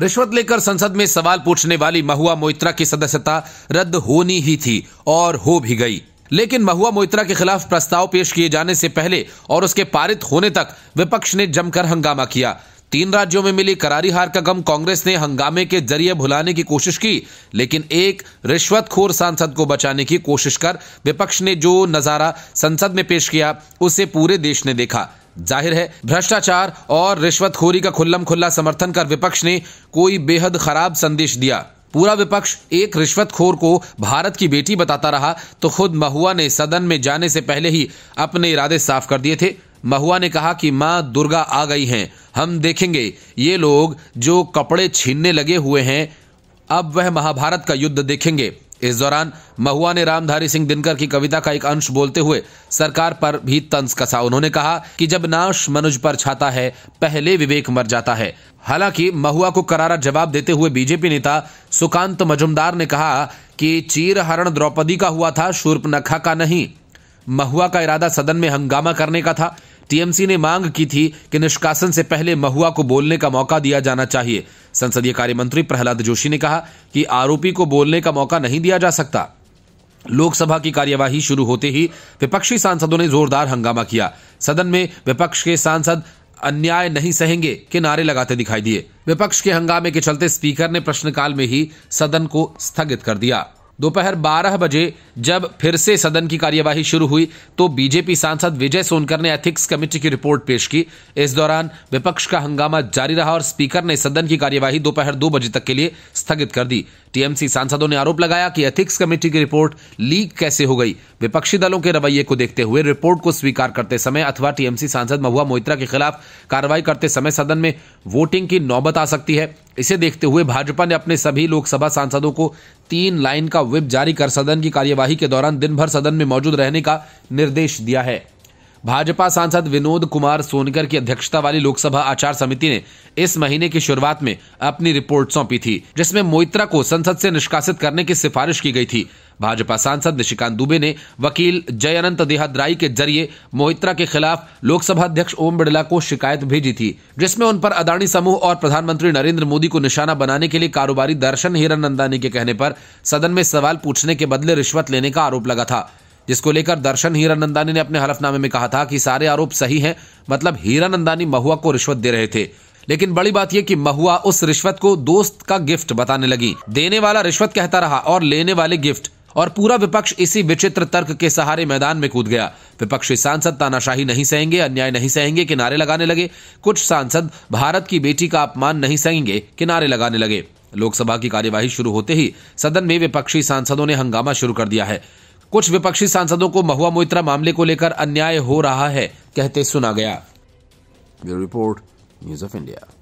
रिश्वत लेकर संसद में सवाल पूछने वाली महुआ मोइत्रा की सदस्यता रद्द होनी ही थी और हो भी गई लेकिन महुआ मोइत्रा के खिलाफ प्रस्ताव पेश किए जाने से पहले और उसके पारित होने तक विपक्ष ने जमकर हंगामा किया तीन राज्यों में मिली करारी हार का गम कांग्रेस ने हंगामे के जरिए भुलाने की कोशिश की लेकिन एक रिश्वतखोर सांसद को बचाने की कोशिश कर विपक्ष ने जो नजारा संसद में पेश किया उसे पूरे देश ने देखा जाहिर है भ्रष्टाचार और रिश्वतखोरी का खुल्लम खुल्ला समर्थन कर विपक्ष ने कोई बेहद खराब संदेश दिया पूरा विपक्ष एक रिश्वतखोर को भारत की बेटी बताता रहा तो खुद महुआ ने सदन में जाने से पहले ही अपने इरादे साफ कर दिए थे महुआ ने कहा कि माँ दुर्गा आ गई हैं हम देखेंगे ये लोग जो कपड़े छीनने लगे हुए हैं अब वह महाभारत का युद्ध देखेंगे इस दौरान महुआ ने रामधारी सिंह दिनकर की कविता का एक अंश बोलते हुए सरकार पर भी तंज कसा उन्होंने कहा कि जब नाश मनुज पर छाता है पहले विवेक मर जाता है हालांकि महुआ को करारा जवाब देते हुए बीजेपी नेता सुकांत मजुमदार ने कहा कि चीर हरण द्रौपदी का हुआ था शूर्प नखा का नहीं महुआ का इरादा सदन में हंगामा करने का था टीएमसी ने मांग की थी कि निष्कासन से पहले महुआ को बोलने का मौका दिया जाना चाहिए संसदीय कार्य मंत्री प्रहलाद जोशी ने कहा कि आरोपी को बोलने का मौका नहीं दिया जा सकता लोकसभा की कार्यवाही शुरू होते ही विपक्षी सांसदों ने जोरदार हंगामा किया सदन में विपक्ष के सांसद अन्याय नहीं सहेंगे के नारे लगाते दिखाई दिए विपक्ष के हंगामे के चलते स्पीकर ने प्रश्नकाल में ही सदन को स्थगित कर दिया दोपहर 12 बजे जब फिर से सदन की कार्यवाही शुरू हुई तो बीजेपी सांसद विजय सोनकर ने एथिक्स कमेटी की रिपोर्ट पेश की इस दौरान विपक्ष का हंगामा जारी रहा और स्पीकर ने सदन की कार्यवाही दोपहर दो बजे तक के लिए स्थगित कर दी टीएमसी सांसदों ने आरोप लगाया कि एथिक्स कमेटी की रिपोर्ट लीक कैसे हो गई विपक्षी दलों के रवैये को देखते हुए रिपोर्ट को स्वीकार करते समय अथवा टीएमसी सांसद महुआ मोहित्रा के खिलाफ कार्रवाई करते समय सदन में वोटिंग की नौबत आ सकती है इसे देखते हुए भाजपा ने अपने सभी लोकसभा सांसदों को तीन लाइन का विप जारी कर सदन की कार्यवाही के दौरान दिन भर सदन में मौजूद रहने का निर्देश दिया है भाजपा सांसद विनोद कुमार सोनकर की अध्यक्षता वाली लोकसभा आचार समिति ने इस महीने की शुरुआत में अपनी रिपोर्ट सौंपी थी जिसमें मोइत्रा को संसद से निष्कासित करने की सिफारिश की गई थी भाजपा सांसद निशिकांत दुबे ने वकील अनंत देहाद्राई के जरिए मोहित्रा के खिलाफ लोकसभा अध्यक्ष ओम बिड़ला को शिकायत भेजी थी जिसमें उन पर अदानी समूह और प्रधानमंत्री नरेंद्र मोदी को निशाना बनाने के लिए कारोबारी दर्शन हिरन नंदानी के कहने पर सदन में सवाल पूछने के बदले रिश्वत लेने का आरोप लगा था जिसको लेकर दर्शन हीरा नंदानी ने अपने हलफनामे में कहा था कि सारे आरोप सही हैं मतलब हीरा नंदानी महुआ को रिश्वत दे रहे थे लेकिन बड़ी बात यह कि महुआ उस रिश्वत को दोस्त का गिफ्ट बताने लगी देने वाला रिश्वत कहता रहा और लेने वाले गिफ्ट और पूरा विपक्ष इसी विचित्र तर्क के सहारे मैदान में कूद गया विपक्षी सांसद तानाशाही नहीं सहेंगे अन्याय नहीं सहेंगे किनारे नारे लगाने लगे कुछ सांसद भारत की बेटी का अपमान नहीं सहेंगे किनारे नारे लगाने लगे लोकसभा की कार्यवाही शुरू होते ही सदन में विपक्षी सांसदों ने हंगामा शुरू कर दिया है कुछ विपक्षी सांसदों को महुआ मोइत्रा मामले को लेकर अन्याय हो रहा है कहते सुना गया रिपोर्ट न्यूज ऑफ इंडिया